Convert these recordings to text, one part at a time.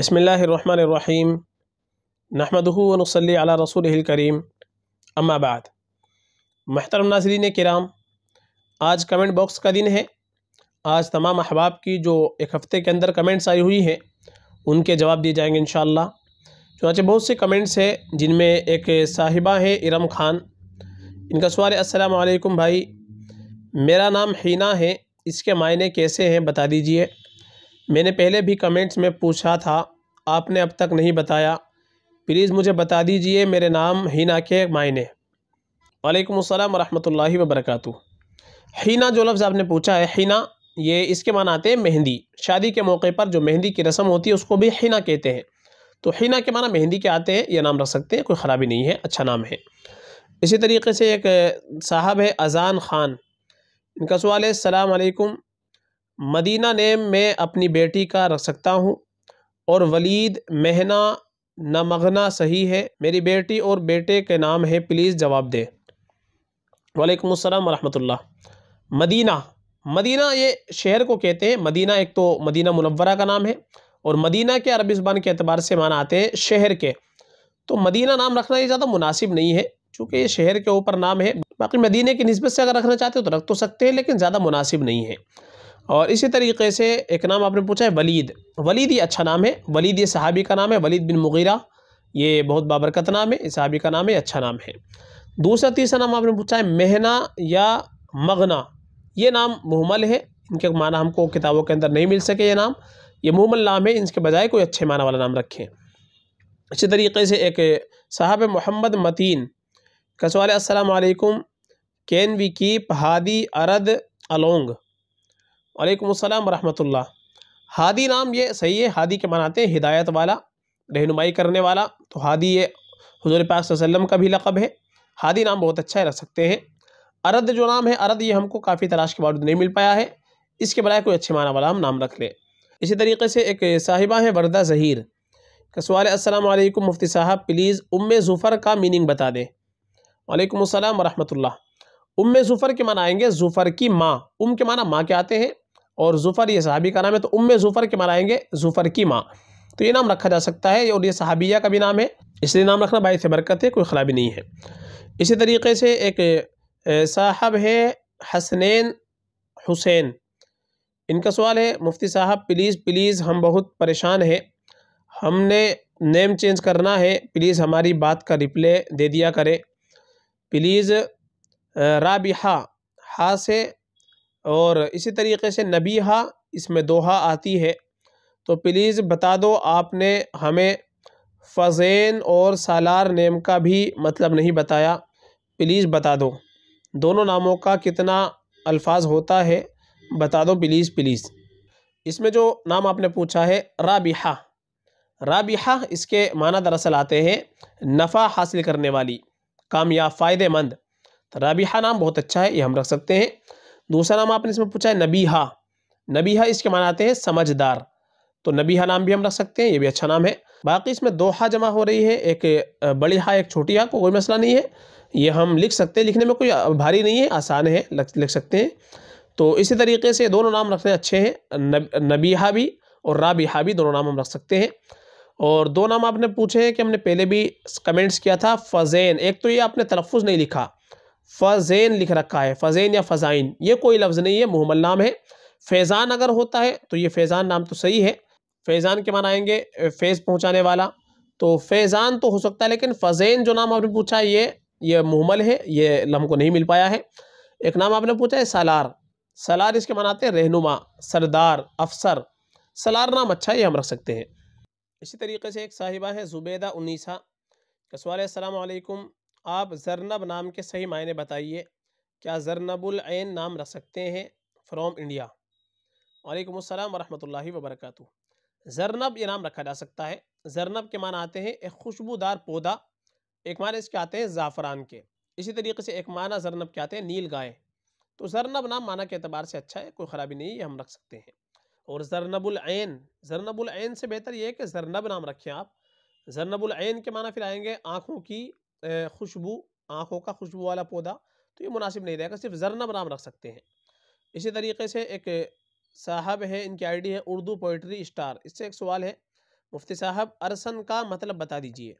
बसमीम नहमदनसली अला रसूल करीम अम्माबाद महतरम नाजरीन कराम आज कमेंट बॉक्स का दिन है आज तमाम अहबाब की जो एक हफ़्ते के अंदर कमेंट्स आई हुई हैं उनके जवाब दिए जाएंगे इन चुनाचे बहुत से कमेंट्स हैं जिनमें एक साहिबा हैं इरम खान इनका सवाल असलकम भाई मेरा नाम हीना है इसके मायने कैसे हैं बता दीजिए मैंने पहले भी कमेंट्स में पूछा था आपने अब तक नहीं बताया प्लीज़ मुझे बता दीजिए मेरे नाम हिना के मायने वालेकुम अस्सलाम वरहमतुल्लाहि वबरकातु हिना जो लफ्ज़ आपने पूछा है हिना ये इसके मान आते हैं मेहंदी शादी के मौके पर जो मेहंदी की रस्म होती है उसको भी हिना कहते हैं तो हिना के माना मेहंदी के आते हैं यह नाम रख सकते हैं कोई ख़राबी नहीं है अच्छा नाम है इसी तरीके से एक साहब है अजान ख़ान इनका सवाल है सलाम अलैकुम मदीना नेम में अपनी बेटी का रख सकता हूँ और वलीद महना नमगना सही है मेरी बेटी और बेटे के नाम है प्लीज़ जवाब दे वालेकुम अस्सलाम वरहमतुल्लाह मदीना मदीना ये शहर को कहते हैं मदीना एक तो मदीना मुनवरा का नाम है और मदीना के अरबी ज़बान के अतबार से माना आते हैं शहर के तो मदीना नाम रखना ये ज़्यादा मुनासिब नहीं है चूँकि ये शहर के ऊपर नाम है बाकी मदीने की नस्बत से अगर रखना चाहते हो तो रख तो सकते हैं लेकिन ज़्यादा मुनासिब नहीं है और इसी तरीके से एक नाम आपने पूछा है वलीद वलीद ये अच्छा नाम है वलीद ये सहाबी का नाम है वलीद बिन मुगीरा ये बहुत बाबरकत नाम है सहाबी का नाम है अच्छा नाम है दूसरा तीसरा नाम आपने पूछा है महना या मगना ये नाम मुहमल है इनके माना हमको किताबों के अंदर नहीं मिल सके ये नाम ये मुहमल नाम है इनके बजाय कोई अच्छे माना वाला नाम रखें इसी तरीके से एक साहब मोहम्मद मतीन कसवाल असलकुम कैन वी कीप हादी अरद अलोंग वालेकुम रहमतुल्ला हादी नाम ये सही है हादी के मनाते हैं हिदायत वाला रहनुमाई करने वाला तो हादी ये हजूर पाक वसल्लम का भी लक़ब है हादी नाम बहुत अच्छा है रख सकते हैं अरद जो नाम है अरद ये हमको काफ़ी तलाश के बावजूद नहीं मिल पाया है इसके बजाय कोई अच्छे माना वाला हम नाम रख लें इसी तरीके से एक साहिबा है वरदा जहीर का सवाल मुफ्ती साहब प्लीज़ उम ज़ुफ़र का मीनिंग बता दें वालेकुम अस्सलाम वरहमतुल्लाह उम ज़ुफ़र के माना आएंगे ज़ुफ़र की माँ उम के माना माँ के आते हैं और जुफ़र ये सहाबी का नाम है तो उम जुफ़र के मनाएंगे जुफ़र की माँ तो ये नाम रखा जा सकता है और ये सहाबिया का भी नाम है इसलिए नाम रखना बाई से बरकत है कोई खराबी नहीं है इसी तरीके से एक साहब है हसनैन हुसैन इनका सवाल है मुफ्ती साहब प्लीज़ प्लीज़ हम बहुत परेशान हैं हमने नेम चेंज करना है प्लीज़ हमारी बात का रिप्ले दे दिया करें प्लीज़ राबिहा हा से और इसी तरीके से नबीहा इसमें दोहा आती है तो प्लीज़ बता दो आपने हमें फ़ज़ैन और सालार नेम का भी मतलब नहीं बताया प्लीज़ बता दो दोनों नामों का कितना अल्फाज होता है बता दो प्लीज़ प्लीज़ इसमें जो नाम आपने पूछा है राबिहा राबिहा इसके माना दरअसल आते हैं नफ़ा हासिल करने वाली कामयाब फ़ायदेमंद तो राबिहा नाम बहुत अच्छा है ये हम रख सकते हैं दूसरा नाम आपने इसमें पूछा है नबीहा नबीहा इसके माना आते हैं समझदार तो नबीहा नाम भी हम रख सकते हैं ये भी अच्छा नाम है बाकी इसमें दो हा जमा हो रही है एक बड़ी हा एक छोटी हा को कोई मसला नहीं है ये हम लिख सकते हैं लिखने में कोई भारी नहीं है आसान है लिख सकते हैं तो इसी तरीके से दोनों नाम रखने अच्छे हैं नबीहा भी और राबीहा भी दोनों नाम हम रख सकते हैं और दो नाम आपने पूछे हैं कि हमने पहले भी कमेंट्स किया था फजैन एक तो ये आपने तलफ़ नहीं लिखा फ़ज़ैन लिख रखा है फ़ज़ैन या फ़ज़ाइन ये कोई लफ्ज़ नहीं है मुहमल नाम है फैज़ान अगर होता है तो ये फैज़ान नाम तो सही है फैज़ान के माना आएंगे फैज़ पहुँचाने वाला तो फैज़ान तो हो सकता है लेकिन फ़ज़ैन जो नाम आपने पूछा ये ये मुहमल है ये को नहीं मिल पाया है एक नाम आपने पूछा है सलार सलार इसके मनाते हैं रहनुमा सरदार अफसर सलार नाम अच्छा ये हम रख सकते हैं इसी तरीके से एक साहिबा है ज़ुबैदा उन्नीसा का सवाल है आप जरनब नाम के सही मायने बताइए क्या जरनबुल ऐन नाम रख सकते हैं फ्रॉम इंडिया वालेकुम अस्सलाम वरहमतुल्लाहि वबरकatuh जरनब ये नाम रखा जा सकता है जरनब के माना आते हैं एक खुशबूदार पौधा एक माना इसके आते हैं ज़ाफ़रान के इसी तरीके से एक माना जरनब के आते हैं नील गाय तो जरनब नाम माना के अतबार से अच्छा है कोई ख़राबी नहीं है हम रख सकते हैं और जरनबुलैन जरनबुलैन से बेहतर ये है कि जरनब नाम रखें आप जरनबुलैन के माना फिर आएंगे आँखों की खुशबू आँखों का खुशबू वाला पौधा तो ये मुनासिब नहीं रहेगा सिर्फ जरनब नाम रख सकते हैं इसी तरीके से एक साहब है इनकी आईडी है उर्दू पोइट्री स्टार इससे एक सवाल है मुफ्ती साहब अरसन का मतलब बता दीजिए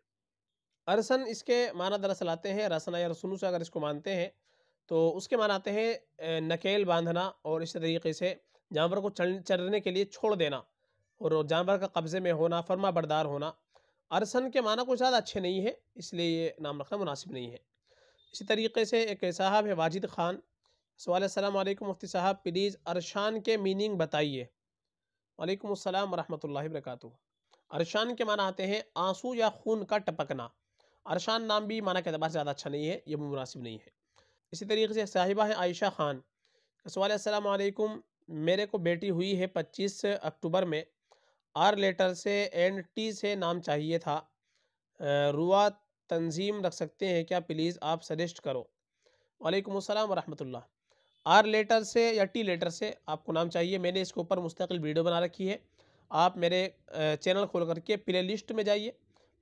अरसन इसके माना दरअसल आते हैं रसना या रसनू से अगर इसको मानते हैं तो उसके माना आते हैं नकेल बांधना और इसी तरीके से जानवर को चल चलने के लिए छोड़ देना और जानवर का कब्ज़े में होना फर्मा बरदार होना अरसन के माना कुछ ज़्यादा अच्छे नहीं है इसलिए ये नाम रखना मुनासिब नहीं है इसी तरीके से एक साहब है वाजिद ख़ान सवाल सलामकुम मुफ्ती साहब प्लीज़ अरशान के मीनिंग बताइए वालेकुम अस्सलाम वरहमतुल्लाहि वबरकatuh अरशान के माना आते हैं आंसू या खून का टपकना अरशान नाम भी माना के अतबार से ज़्यादा अच्छा नहीं है यह मुनासिब नहीं है इसी तरीके से साहिबा है आयशा ख़ान सवाल मेरे को बेटी हुई है पच्चीस अक्टूबर में आर लेटर से एंड टी से नाम चाहिए था रुआ तंजीम रख सकते हैं क्या प्लीज़ आप सजेस्ट करो वालेकुम अस्सलाम वरहमतुल्लाह आर लेटर से या टी लेटर से आपको नाम चाहिए मैंने इसके ऊपर मुस्तकिल वीडियो बना रखी है आप मेरे चैनल खोल करके प्ले लिस्ट में जाइए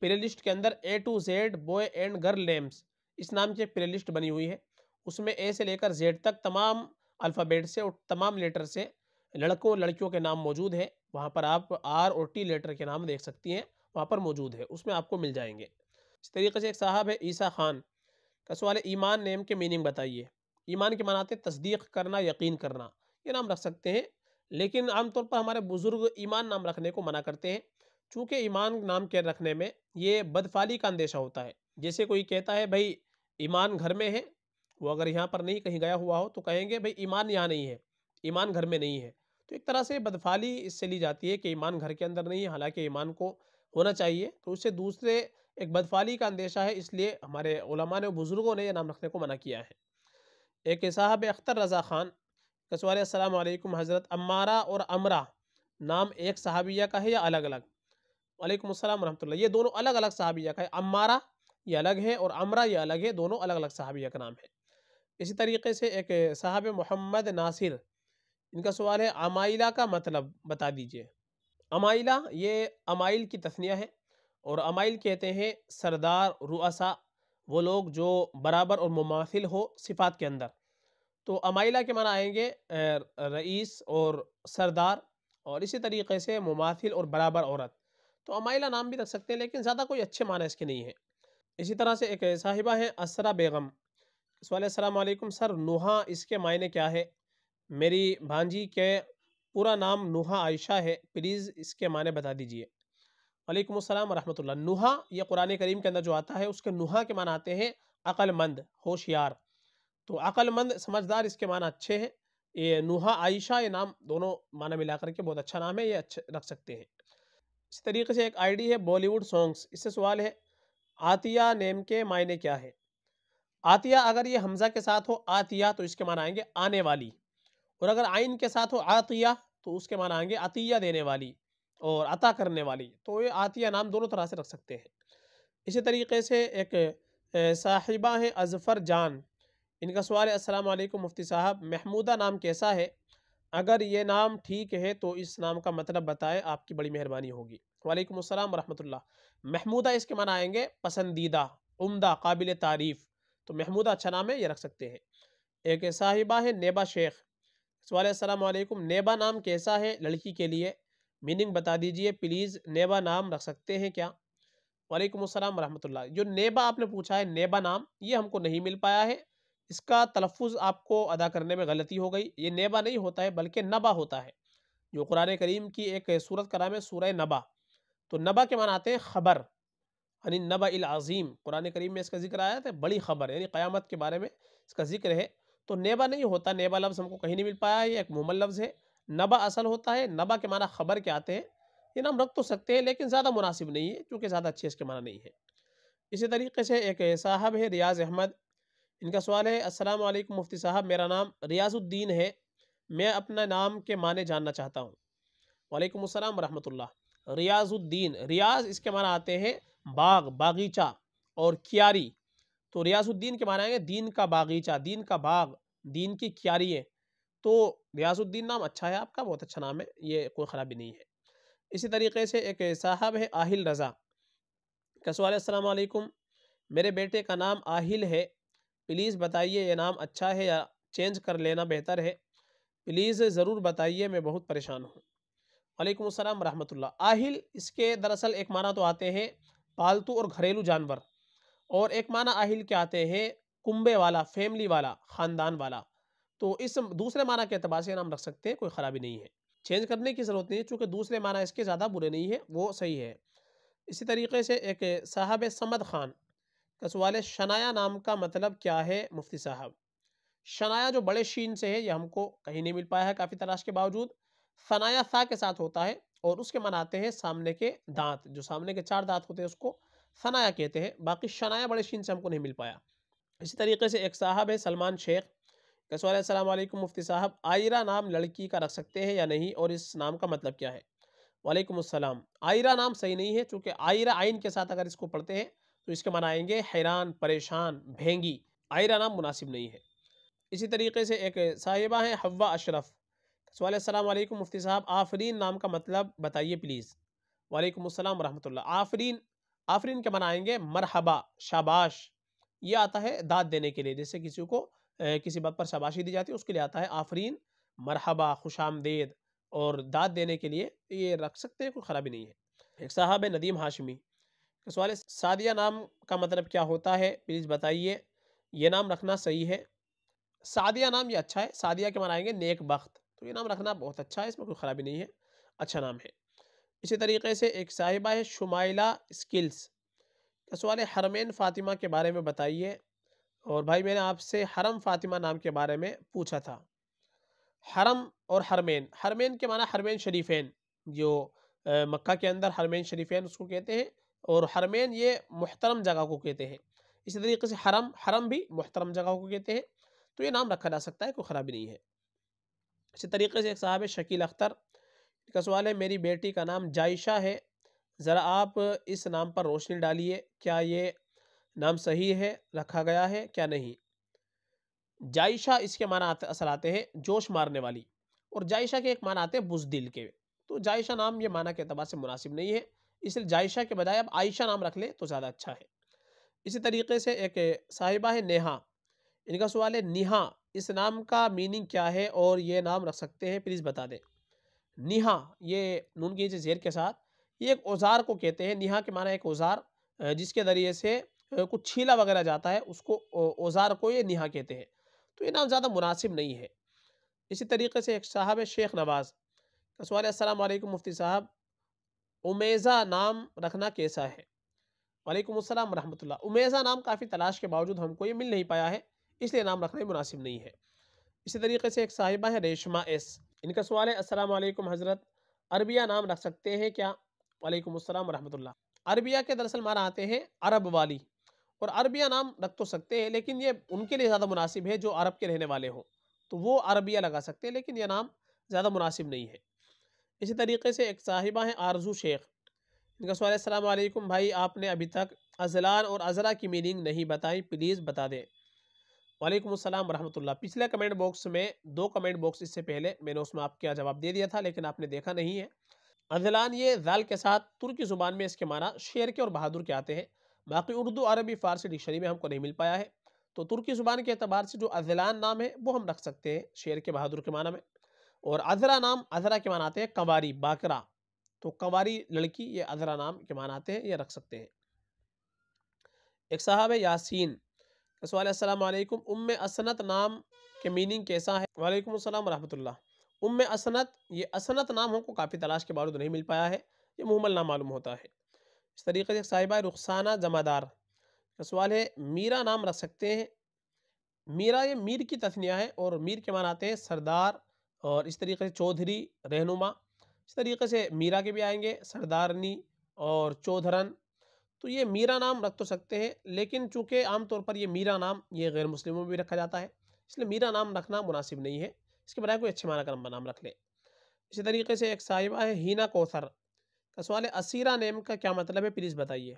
प्ले लिस्ट के अंदर A to Z boy and girl names इस नाम की प्ले लिस्ट बनी हुई है उसमें ए से लेकर जेड तक तमाम अल्फ़ाबेट से और तमाम लेटर से लड़कों लड़कियों के नाम मौजूद है वहाँ पर आप आर और टी लेटर के नाम देख सकती हैं वहाँ पर मौजूद है उसमें आपको मिल जाएंगे इस तरीके से एक साहब है ईसा खान का सवाल ईमान नेम के मीनिंग बताइए ईमान के मनाते तस्दीक करना यकीन करना ये नाम रख सकते हैं लेकिन आमतौर पर हमारे बुज़ुर्ग ईमान नाम रखने को मना करते हैं चूँकि ईमान नाम के रखने में ये बदफाली का अंदेशा होता है जैसे कोई कहता है भाई ईमान घर में है वो अगर यहाँ पर नहीं कहीं गया हुआ हो तो कहेंगे भाई ईमान यहाँ नहीं है ईमान घर में नहीं है तो एक तरह से बदफाली इससे ली जाती है कि ईमान घर के अंदर नहीं है हालांकि ईमान को होना चाहिए तो उससे दूसरे एक बदफाली का अंदेशा है इसलिए हमारे ओलमा ने बुज़ुर्गों ने यह नाम रखने को मना किया है एक साहब अख्तर रज़ा ख़ान कसवाल असलकम हज़रत अम्मारा और अमरा नाम एक सहाबिया का है या अलग अलग वालेकुम अस्सलाम ये दोनों अलग अलग सहाबिया का है अम्मारा ये अलग है और अमरा ये अलग है दोनों अलग अलग सहाबिया का नाम है इसी तरीके से एक साहब मोहम्मद नासिर इनका सवाल है अमाइला का मतलब बता दीजिए अमाइला ये अमाइल की तस्निया है और अमाइल कहते हैं सरदार रुआसा वो लोग जो बराबर और मुमासिल हो सिफात के अंदर तो अमाइला के माना आएंगे रईस और सरदार और इसी तरीके से मुमासिल और बराबर औरत तो अमाइला नाम भी रख सकते हैं लेकिन ज़्यादा कोई अच्छे माना इसके नहीं है इसी तरह से एक साहिबा हैं असरा बेगम सवाल सलामकुम सर नुहा इसके मायने क्या है मेरी भांजी के पूरा नाम नुहा आयशा है प्लीज़ इसके माने बता दीजिए वालेकुम अस्सलाम वरहमतुल्लाह नुहा ये कुरान करीम के अंदर जो आता है उसके नुहा के मान आते हैं अक्लमंद होशियार तो अक्लमंद समझदार इसके माने अच्छे हैं ये नुहा आयशा ये नाम दोनों माना मिला करके बहुत अच्छा नाम है ये अच्छे रख सकते हैं इसी तरीके से एक आईडी है बॉलीवुड सॉन्ग्स इससे सवाल है आतिया नेम के मायने क्या है आतिया अगर ये हमजा के साथ हो आतिया तो इसके माने आएंगे आने वाली और अगर आइन के साथ हो आतिया तो उसके माना आएंगे अतिया देने वाली और अता करने वाली तो ये आतिया नाम दोनों तरह से रख सकते हैं इसी तरीके से एक साहिबा हैं अजफ़र जान इनका सवाल है असलम मुफ्ती साहब महमूदा नाम कैसा है अगर ये नाम ठीक है तो इस नाम का मतलब बताएं आपकी बड़ी मेहरबानी होगी वालेकुम अस्सलाम वरहमतुल्लाह महमूदा इसके माना आएंगे पसंदीदा उम्दा काबिल तारीफ़ तो महमूदा अच्छा नाम है ये रख सकते हैं एक साहिबा है नेबा शेख सवाल असलकुम नेबा नाम कैसा है लड़की के लिए मीनिंग बता दीजिए प्लीज़ नेबा नाम रख सकते हैं क्या वालेकुम अस्सलाम वरहमतुल्लाह जो नेबा आपने पूछा है नेबा नाम ये हमको नहीं मिल पाया है इसका तलफ़ आपको अदा करने में गलती हो गई ये नेबा नहीं होता है बल्कि नबा होता है जो कुरान करीम की एक सूरत का नाम है सूर नबा तो नबा के मनाते आते हैं ख़बर यानी नबा अज़ीम कुरान करीम में इसका जिक्र आया था बड़ी ख़बर यानी क़्यामत के बारे में इसका जिक्र है तो नेबा नहीं होता नेबा लफ्ज़ हमको कहीं नहीं मिल पाया ये एक मुमल लफ्ज़ है नबा असल होता है नबा के माना खबर के आते हैं ये नाम रख तो सकते हैं लेकिन ज़्यादा मुनासिब नहीं है क्योंकि ज़्यादा अच्छे इसके माना नहीं है इसी तरीके से एक साहब है रियाज अहमद इनका सवाल है अस्सलाम वालेकुम मुफ्ती साहब मेरा नाम रियाजुद्दीन है मैं अपना नाम के माने जानना चाहता हूँ वालेकुम अस्सलाम रहमतुल्लाह रियाजुद्दीन रियाज इसके माना आते हैं बाग बागीचा और क्यारी तो रियासुद्दीन के माना है दीन का बागीचा दीन का बाग दीन की क्यारी है तो रियासुद्दीन नाम अच्छा है आपका बहुत अच्छा नाम है ये कोई ख़राबी नहीं है इसी तरीके से एक साहब है आहिल रज़ा कसवाल असलकुम मेरे बेटे का नाम आहिल है प्लीज़ बताइए ये नाम अच्छा है या चेंज कर लेना बेहतर है प्लीज़ ज़रूर बताइए मैं बहुत परेशान हूँ वालेकुम असलम रहमतुल्लाह आहिल इसके दरअसल एक माना तो आते हैं पालतू और घरेलू जानवर और एक माना अहिल के आते हैं कुंबे वाला फैमिली वाला ख़ानदान वाला तो इस दूसरे माना के अतबार से नाम रख सकते हैं कोई ख़राबी नहीं है चेंज करने की ज़रूरत नहीं है चूँकि दूसरे माना इसके ज़्यादा बुरे नहीं है वो सही है इसी तरीके से एक साहब समद ख़ान का सवाल शनाया नाम का मतलब क्या है मुफ्ती साहब शनाया जो बड़े शीन से है ये हमको कहीं नहीं मिल पाया है काफ़ी तलाश के बावजूद सनाया सा के साथ होता है और उसके मनाते हैं सामने के दांत जो सामने के चार दांत होते हैं उसको सनाया कहते हैं बाकी शनाया बड़े शीन से हमको नहीं मिल पाया इसी तरीके से एक साहब है सलमान शेख कैसे असलम मुफ्ती साहब आयरा नाम लड़की का रख सकते हैं या नहीं और इस नाम का मतलब क्या है वालेकुम अस्सलाम आयरा नाम सही नहीं है चूँकि आयरा आइन के साथ अगर इसको पढ़ते हैं तो इसके मन आएंगे हैरान परेशान भेंगी आयरा नाम मुनासिब नहीं है इसी तरीके से एक साहिबा हैं हवा अशरफ सवाल मुफ्ती साहब आफरीन नाम का मतलब बताइए प्लीज़ वालेकुम अस्सलाम रहमतुल्लाह आफरीन आफरीन के मनाएंगे मरहबा शाबाश ये आता है दाद देने के लिए जैसे किसी को ए, किसी बात पर शाबाशी दी जाती है उसके लिए आता है आफरीन मरहबा खुश आमदेद और दाद देने के लिए ये रख सकते हैं कोई ख़राबी नहीं है एक साहब है नदीम हाशमी सवाल सादिया नाम का मतलब क्या होता है प्लीज़ बताइए ये नाम रखना सही है सादिया नाम ये अच्छा है सादिया के मनाएंगे नेक बख्त तो ये नाम रखना बहुत अच्छा है इसमें कोई ख़राबी नहीं है अच्छा नाम है इसी तरीके से एक साहिबा है शुमाइला स्किल्स का तो सवाल हरमेन फ़ातिमा के बारे में बताइए और भाई मैंने आपसे हरम फ़ातिमा नाम के बारे में पूछा था हरम और हरमेन हरमेन के माना हरमेन शरीफेन जो मक्का के अंदर हरमेन शरीफेन उसको कहते हैं और हरमेन ये मुहतरम जगह को कहते हैं इसी तरीके से हरम हरम भी मुहतरम जगह को कहते हैं तो ये नाम रखा जा सकता है कोई ख़राबी नहीं है इसी तरीके से एक साहब है शकील अख्तर का सवाल है मेरी बेटी का नाम जायशा है ज़रा आप इस नाम पर रोशनी डालिए क्या ये नाम सही है रखा गया है क्या नहीं जायशा इसके माना आते असर आते हैं जोश मारने वाली और जायशा के एक माना आते हैं बुजदिल के तो जायशा नाम ये माना के अतबार से मुनासिब नहीं है इसलिए जायशा के बजाय अब आयशा नाम रख ले तो ज़्यादा अच्छा है इसी तरीके से एक साहिबा है नेहा इनका सवाल है निहा इस नाम का मीनिंग क्या है और ये नाम रख सकते हैं प्लीज़ बता दें निहा ये नून की जेर के साथ ये एक औजार को कहते हैं निहा के माना एक औजार जिसके ज़रिए से कुछ छीला वगैरह जाता है उसको औजार को ये निहा कहते हैं तो ये नाम ज़्यादा मुनासिब नहीं है इसी तरीके से एक साहब है शेख नवाज़ का सवाल मुफ्ती साहब उमेज़ा नाम रखना कैसा है वालेकुम अस्सलाम रहमतुल्लाह उमेज़ा नाम काफ़ी तलाश के बावजूद हमको ये मिल नहीं पाया है इसलिए नाम रखना मुनासिब नहीं है इसी तरीके से एक साहिबा है रेशमा एस इनका सवाल है अस्सलाम वालेकुम हज़रत अरबिया नाम रख सकते हैं क्या वालेकुम अस्सलाम रहमतुल्लाह अरबिया के दरअसल माना आते हैं अरब वाली और अरबिया नाम रख तो सकते हैं लेकिन ये उनके लिए ज़्यादा मुनासिब है जो अरब के रहने वाले हों तो वो अरबिया लगा सकते हैं लेकिन यह नाम ज़्यादा मुनासिब नहीं है इसी तरीके से एक साहिबा हैं आरजू शेख इनका सवाल है भाई आपने अभी तक अजलान और अजरा की मीनिंग नहीं बताई प्लीज़ बता दें वालेकुम अस्सलाम रहमतुल्लाह पिछले कमेंट बॉक्स में दो कमेंट बॉक्स इससे पहले मैंने उसमें आपके जवाब दे दिया था लेकिन आपने देखा नहीं है अजलान ये जाल के साथ तुर्की ज़ुबान में इसके माना शेर के और बहादुर के आते हैं बाकी उर्दू अरबी फ़ारसी डिक्शनरी में हमको नहीं मिल पाया है तो तुर्की ज़ुबान के अतबार से जो अजलान नाम है वो हम रख सकते हैं शेर के बहादुर के माना में और अजरा नाम अजरा के माना आते हैं कंवारी बाकरा तो कंवारी लड़की ये अजरा नाम के माना आते हैं ये रख सकते हैं एक साहब है यासीन रसूल असलम उम असनत नाम के मीनिंग कैसा है वालेकुम अस्सलाम वरह उम असनत ये असनत नाम हमको काफ़ी तलाश के बावजूद नहीं मिल पाया है ये मुहमल नाम मालूम होता है इस तरीके से साहिबा रुखसाना जमादार का सवाल है मीरा नाम रख सकते हैं मीरा ये मीर की तस्निया है और मीर के मान आते हैं सरदार और इस तरीके से चौधरी रहनुमा इस तरीके से मीरा के भी आएंगे सरदारनी और चौधरन तो ये मीरा नाम रख तो सकते हैं लेकिन चूँकि आमतौर पर ये मीरा नाम ये गैर मुस्लिमों में भी रखा जाता है इसलिए मीरा नाम रखना मुनासिब नहीं है इसके बजाय कोई अच्छे माना का नाम रख ले इसी तरीके से एक साहिबा है हीना कोसर का सवाल है असीरा नेम का क्या मतलब है प्लीज़ बताइए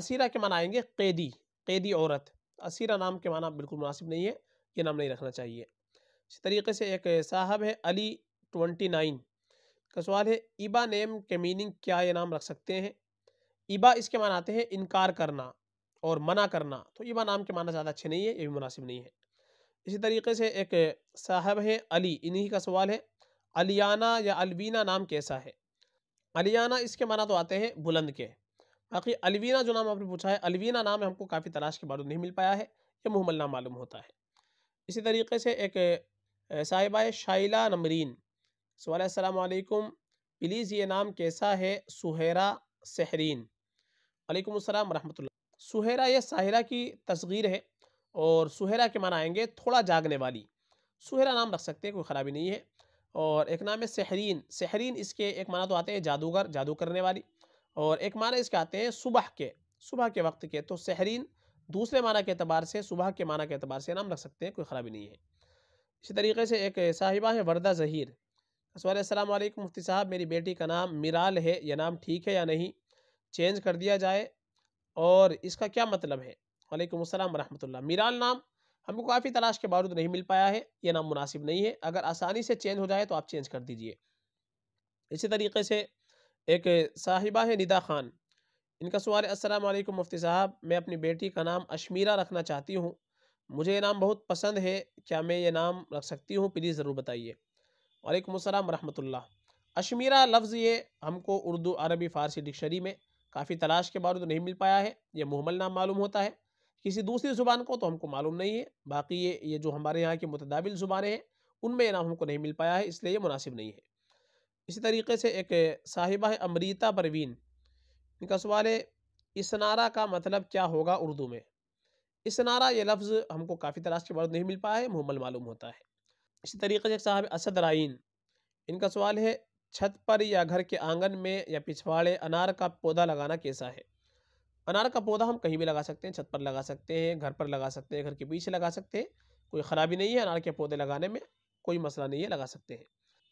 असीरा के माना आएंगे कैदी कैदी औरत असीरा नाम के माना बिल्कुल मुनासिब नहीं है ये नाम नहीं रखना चाहिए इसी तरीके से एक साहब है अली ट्वेंटी नाइन का सवाल है इबा नेम के मीनिंग क्या ये नाम रख सकते हैं इबा इसके मान आते हैं इनकार करना और मना करना तो इबा नाम के माना ज़्यादा अच्छे नहीं है ये भी मुनासिब नहीं है इसी तरीके से एक साहब हैं अली इन्हीं का सवाल है अलियाना या अलवीना नाम कैसा है अलियाना इसके माना तो आते हैं बुलंद के बाकी अलवीना जो नाम आपने पूछा है अलवीना नाम हमको काफ़ी तलाश के बाद नहीं मिल पाया है यह मुहमल नाम मालूम होता है इसी तरीके से एक साहिबा शाइला नमरीन सवाल असलकुम प्लीज़ ये नाम कैसा है सुहरा सहरीन वालेकुम रहमतुल्ला सुहरा यह साहिरा की तस्गीर है और सुहरा के माना आएंगे थोड़ा जागने वाली सुहरा नाम रख सकते हैं कोई ख़राबी नहीं है और एक नाम है सहरीन सहरीन इसके एक माना तो आते हैं जादूगर जादू करने वाली और एक माना इसके आते हैं सुबह के सुबह के वक्त के तो सहरीन दूसरे माना के अतबार से सुबह के माना के अतबार से नाम रख सकते हैं कोई ख़राबी नहीं है इसी तरीके से एक साहिबा है वर्दा ज़हीर असल मुफ्ती साहब मेरी बेटी का नाम मिराल है यह नाम ठीक है या नहीं चेंज कर दिया जाए और इसका क्या मतलब है वालेकुम अस्सलाम रहमतुल्लाह मीराल नाम हमको काफ़ी तलाश के बावजूद नहीं मिल पाया है यह नाम मुनासिब नहीं है अगर आसानी से चेंज हो जाए तो आप चेंज कर दीजिए इसी तरीके से एक साहिबा है निदा खान इनका सवाल अस्सलाम वालेकुम मुफ्ती साहब मैं अपनी बेटी का नाम अशमीरा रखना चाहती हूँ मुझे ये नाम बहुत पसंद है क्या मैं ये नाम रख सकती हूँ प्लीज़ ज़रूर बताइए वालेकुम अस्सलाम रहमतुल्लाह अशमीरा लफ्ज़ ये हमको उर्दू अरबी फ़ारसी डिक्शनरी में काफ़ी तलाश के तो नहीं मिल पाया है ये मुहमल नाम मालूम होता है किसी दूसरी ज़ुबान को तो हमको मालूम नहीं है बाकी ये ये जो हमारे यहाँ की मतदाबिल ज़ुबानें हैं उनमें यह नाम हमको नहीं मिल पाया है इसलिए ये मुनासिब नहीं है इसी तरीके से एक साहिबा है अमरीता परवीन इनका सवाल है इसनारा का मतलब क्या होगा उर्दू में इसनारा ये लफ्ज़ हमको काफ़ी तलाश के बाद नहीं मिल पाया है मुहमल मालूम होता है इसी तरीके से एक साहब असद राइन इनका सवाल है छत पर या घर के आंगन में या पिछवाड़े अनार का पौधा लगाना कैसा है अनार का पौधा हम कहीं भी लगा सकते हैं छत पर लगा सकते हैं घर पर लगा सकते हैं घर के पीछे लगा सकते हैं कोई ख़राबी नहीं है अनार के पौधे लगाने में कोई मसला नहीं है लगा सकते हैं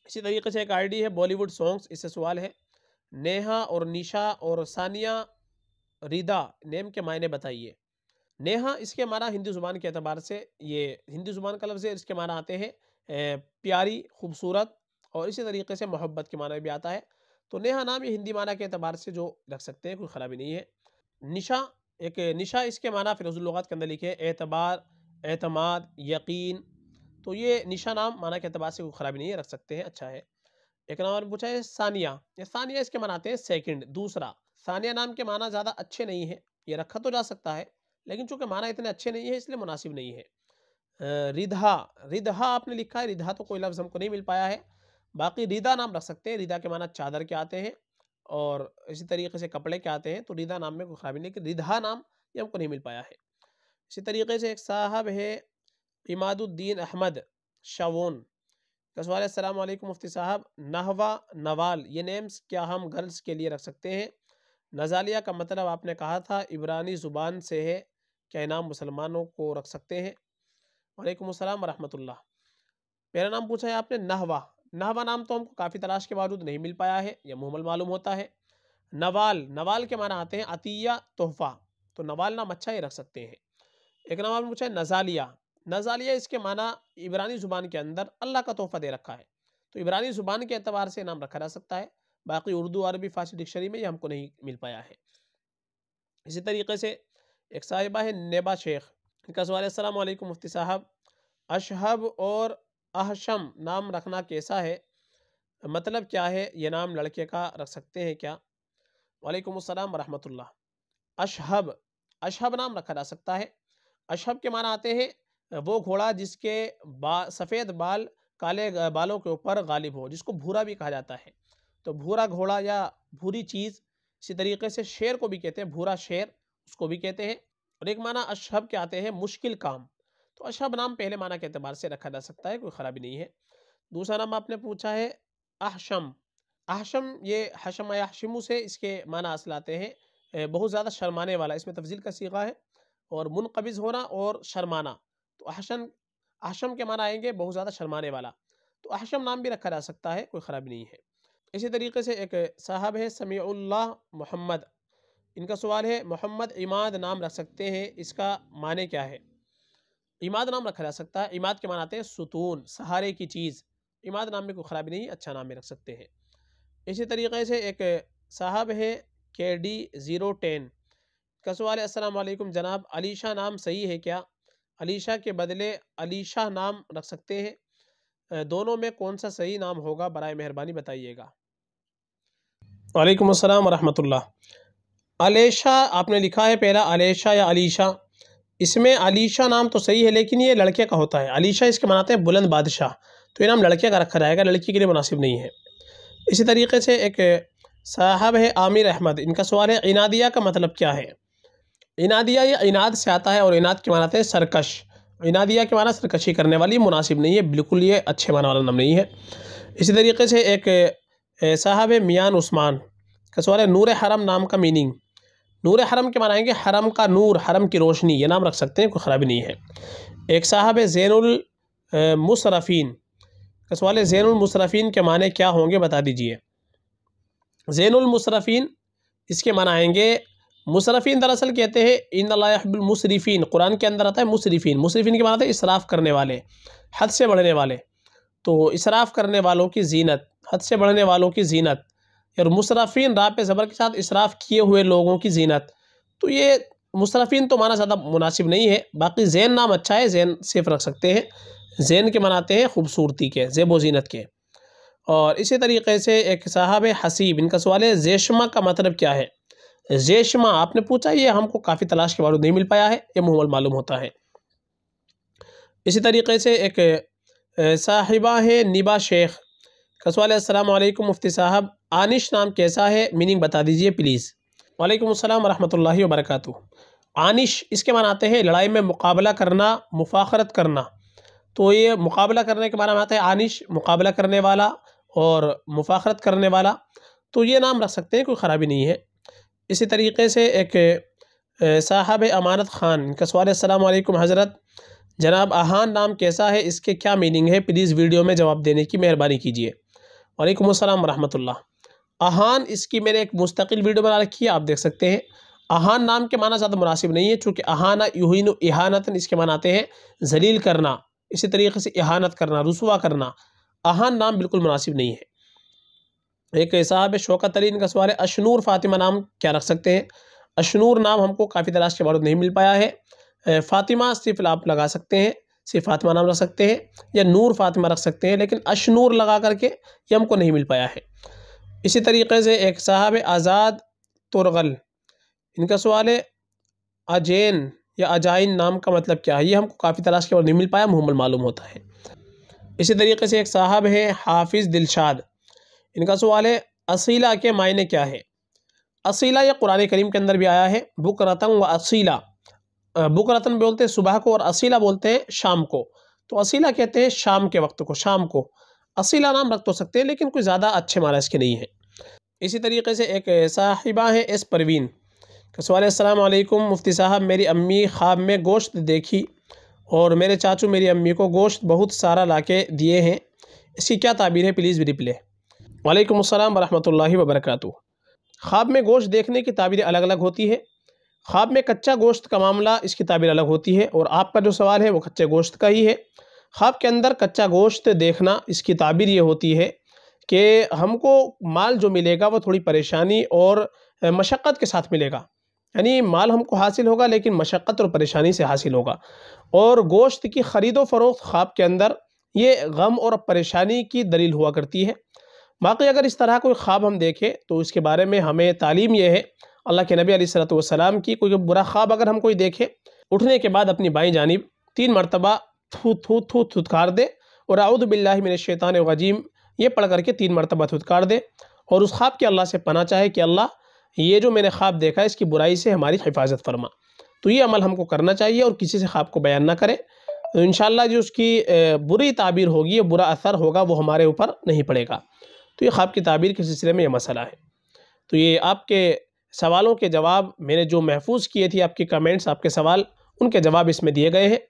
इसी तरीके से एक आईडी है बॉलीवुड सॉन्ग्स इससे सवाल है नेहा और निशा और सानिया रिदा नेम के मायने बताइए नेहा इसके हमारा हिंदी ज़ुबान के अतबार से ये हिंदी ज़ुबान का लफ्ज़ है इसके माना आते हैं प्यारी खूबसूरत और इसी तरीके से मोहब्बत के माना भी आता है तो नेहा नाम ये हिंदी माना के अतबार से जो रख सकते हैं कोई ख़राबी नहीं है निशा एक निशा इसके माना फिरोज़ुल्लत के अंदर लिखे एतबार एतमाद यकीन तो ये निशा नाम माना के अतबार से कोई ख़राबी नहीं है रख सकते हैं अच्छा है एक नाम पूछा है सानिया ये सानिया इसके मनाते हैं सेकंड दूसरा सानिया नाम के माना ज़्यादा अच्छे नहीं है ये रखा तो जा सकता है लेकिन चूँकि माना इतने अच्छे नहीं है इसलिए मुनासिब नहीं है रिधा रिधा आपने लिखा है रिधा तो कोई लफ्ज़ हमको नहीं मिल पाया है बाकी रीदा नाम रख सकते हैं रीदा के माना चादर के आते हैं और इसी तरीके से कपड़े के आते हैं तो रीदा नाम में कोई खराबी नहीं कि रिधा नाम ये हमको नहीं मिल पाया है इसी तरीके से एक साहब है इमादुद्दीन अहमद शवोन कसवाल अलैक्म मुफ्ती साहब नहवा नवाल ये नेम्स क्या हम गर्ल्स के लिए रख सकते हैं नजालिया का मतलब आपने कहा था इबरानी ज़ुबान से है क्या इनाम मुसलमानों को रख सकते हैं वालेकुम अस्सलाम वरहमतुल्लाह मेरा नाम पूछा है आपने नहवा नहवा नाम तो हमको काफ़ी तलाश के बावजूद नहीं मिल पाया है यह मुहमल मालूम होता है नवाल नवाल के माना आते हैं अतिया तोहफा तो नवाल नाम अच्छा ही रख सकते हैं एक नाम आपने पूछा है नजालिया नजालिया इसके माना इबरानी ज़ुबान के अंदर अल्लाह का तोहफा दे रखा है तो इबरानी ज़ुबान के अतबार से नाम रखा जा सकता है बाकी उर्दू अरबी फारसी डिक्शनरी में ये हमको नहीं मिल पाया है इसी तरीके से एक साहिबा है नेबा शेख इनका सवाल है अल्लाम मुफ्ती साहब अशहब और अहशम नाम रखना कैसा है मतलब क्या है ये नाम लड़के का रख सकते हैं क्या वालेकुम अस्सलाम वरहमतुल्लाह अशहब अशहब नाम रखा जा सकता है अशहब के माना आते हैं वो घोड़ा जिसके बा सफ़ेद बाल काले बालों के ऊपर गालिब हो जिसको भूरा भी कहा जाता है तो भूरा घोड़ा या भूरी चीज़ इसी तरीके से शेर को भी कहते हैं भूरा शेर उसको भी कहते हैं और एक माना अशहब के आते हैं मुश्किल काम तो अशा अच्छा बनाम पहले माना के अतबार से रखा जा सकता है कोई ख़राबी नहीं है दूसरा नाम आपने पूछा है अहशम अहशम ये हशम या हशमू से इसके माना असल आते हैं बहुत ज़्यादा शर्माने वाला इसमें तफजील का सीखा है और मुनकबिज़ होना और शर्माना तो अहशन अहशम के माना आएंगे बहुत ज़्यादा शर्माने वाला तो अहशम नाम भी रखा जा सकता है कोई ख़राबी नहीं है इसी तरीके से एक साहब है समीउल्लाह मोहम्मद इनका सवाल है मोहम्मद इमाद नाम रख सकते हैं इसका माने क्या है इमाद नाम रखा जा सकता है इमाद के मनाते हैं सुतून सहारे की चीज़ इमाद नाम में कोई ख़राबी नहीं अच्छा नाम में रख सकते हैं इसी तरीके से एक साहब है के डी ज़ीरो टेन कसवाल असलकुम असलम जनाब अलीशा नाम सही है क्या अलीशा के बदले अलीशा नाम रख सकते हैं दोनों में कौन सा सही नाम होगा बर मेहरबानी बताइएगा वालेकुम असलम वरहमतुल्लाह आपने लिखा है पहला अलीशा या अलीशा इसमें अलीशा नाम तो सही है लेकिन ये लड़के का होता है अलीशा इसके मनाते हैं बुलंद बादशाह तो ये नाम लड़के का रखा जाएगा लड़की के लिए मुनासिब नहीं है इसी तरीके से एक साहब है आमिर अहमद इनका सवाल है इनादिया का मतलब क्या है इनादिया ये इनाद से आता है और इनाद के मानाते हैं सरकश इनादिया के माना सरकशी करने वाली मुनासिब नहीं है बिल्कुल ये अच्छे माना वाला नाम नहीं है इसी तरीके से एक साहब है मियान उस्मान का सवाल है नूर हरम नाम का मीनिंग नूर हरम के मनाएंगे हरम का नूर हरम की रोशनी ये नाम रख सकते हैं कोई ख़राबी नहीं है एक साहब है ज़ैनमसरफ़ीन का सवाल है ज़ैनमसरफ़ीन के माने क्या होंगे बता दीजिए ज़ैनमसरफ़ीन इसके मनाएंगे मुसरफ़ीन दरअसल कहते हैं इन अल्लाबुलमसरफ़ीन कुरान के अंदर आता है मुसरफ़ीन मुसरफ़ीन के माना हैं इसराफ़ करने वाले हद से बढ़ने वाले तो इसराफ़ करने वालों की जीनत हद से बढ़ने वालों की जीनत और मुशरफ़ी रा पे ज़बर के साथ इसराफ़ किए हुए लोगों की जीनत तो ये मुशरफ़ी तो माना ज़्यादा मुनासिब नहीं है बाकी जैन नाम अच्छा है जैन सेफ रख सकते हैं जैन के मनाते हैं खूबसूरती के जेब व जीनत के और इसी तरीके से एक साहब हसीब इनका सवाल है जैशमा का मतलब क्या है जैशमा आपने पूछा ये हमको काफ़ी तलाश के में नहीं मिल पाया है ये मुहमल मालूम होता है इसी तरीके से एक साहिबा है निबा शेख का सवाल है मुफ्ती साहब आनिश नाम कैसा है मीनिंग बता दीजिए प्लीज़ वालेकुम अस्सलाम रहमतुल्लाहि व बरकातहू आनिश इसके मान आते हैं लड़ाई में मुकाबला करना मुफाखरत करना तो ये मुकाबला करने के बारे में आता है आनिश मुकाबला करने वाला और मुफाखरत करने वाला तो ये नाम रख सकते हैं कोई ख़राबी नहीं है इसी तरीके से एक साहब अमानत ख़ान इनका सवाल असलकम हज़रत जनाब आहान नाम कैसा है इसके क्या मीनिंग है प्लीज़ वीडियो में जवाब देने की मेहरबानी कीजिए वालेकुम अस्सलाम रहमतुल्लाह अहान इसकी मैंने एक मुस्तकिल वीडियो बना रखी है आप देख सकते हैं अहान नाम के माना ज़्यादा मुनासिब नहीं है चूँकि अहाना यूहिन एहानतन इसके मनाते आते हैं जलील करना इसी तरीके से एहानत करना रसुवा करना अहान नाम बिल्कुल मुनासिब नहीं है एक साहब शौकत अली इनका सवाल है अशनूर फ़ातिमा नाम क्या रख सकते हैं अशनूर नाम हमको काफ़ी तलाश के बाद नहीं मिल पाया है फ़ातिमा सिर्फ आप लगा सकते हैं सिर्फ फातिमा नाम रख सकते हैं या नूर फातिमा रख सकते हैं लेकिन अशनूर लगा करके ये हमको नहीं मिल पाया है इसी तरीके से एक साहब आज़ाद तुरगल इनका सवाल है अजैन या अजाइन नाम का मतलब क्या है ये हमको काफ़ी तलाश के बाद नहीं मिल पाया मुहम्मल मालूम होता है इसी तरीके से एक साहब है हाफिज़ दिलशाद इनका सवाल है असीला के मायने क्या है असीला यह कुरान करीम के अंदर भी आया है बुक रतन व असीला बुक रतन बोलते हैं सुबह को और असीला बोलते हैं शाम को तो असीला कहते हैं शाम के वक्त को शाम को असील नाम रख तो सकते हैं लेकिन कुछ ज़्यादा अच्छे माना इसके नहीं हैं इसी तरीके से एक साहिबा हैं एस परवीन सवाल असलकुम मुफ्ती साहब मेरी अम्मी ख्वाब में गोश्त देखी और मेरे चाचू मेरी अम्मी को गोश्त बहुत सारा ला के दिए हैं इसकी क्या ताबीर है प्लीज़ रिप्ले वालेकुम अस्सलाम वरहमतुल्लाहि वबरकatuh ख्वाब में गोश्त देखने की ताबीर अलग अलग होती है ख्वाब में कच्चा गोश्त का मामला इसकी ताबीर अलग होती है और आपका जो सवाल है वो कच्चे गोश्त का ही है ख्वाब के अंदर कच्चा गोश्त देखना इसकी ताबीर ये होती है कि हमको माल जो मिलेगा वो थोड़ी परेशानी और मशक्क़त के साथ मिलेगा यानी माल हमको हासिल होगा लेकिन मशक्क़त और परेशानी से हासिल होगा और गोश्त की ख़रीदो फरोख्त ख्वाब के अंदर ये गम और परेशानी की दलील हुआ करती है बाकी अगर इस तरह कोई ख्वाब हम देखें तो इसके बारे में हमें तालीम यह है अल्लाह के नबी सलाम की कोई बुरा ख्वाब अगर हम कोई देखें उठने के बाद अपनी बाई जानब तीन मरतबा थू थू थू थुतकार दे और आउद बिल्ला मेरे शैतान वजीम ये पढ़ करके तीन मरतबा थुतकार दे और उस ख्वाब के अल्लाह से पना चाहे कि अल्लाह ये जो मैंने ख्वाब देखा है इसकी बुराई से हमारी हिफाजत फरमा तो ये अमल हमको करना चाहिए और किसी से ख्वाब को बयान ना करें इन जो उसकी बुरी ताबीर होगी या बुरा असर होगा वो हमारे ऊपर नहीं पड़ेगा तो ये ख्वाब की ताबीर के सिलसिले में यह मसला है तो ये आपके सवालों के जवाब मैंने जो महफूज किए थे आपके कमेंट्स आपके सवाल उनके जवाब इसमें दिए गए हैं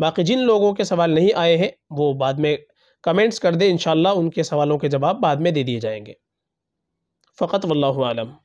बाकी जिन लोगों के सवाल नहीं आए हैं वो बाद में कमेंट्स कर दें इन उनके सवालों के जवाब बाद में दे दिए जाएंगे फ़कत वल्लम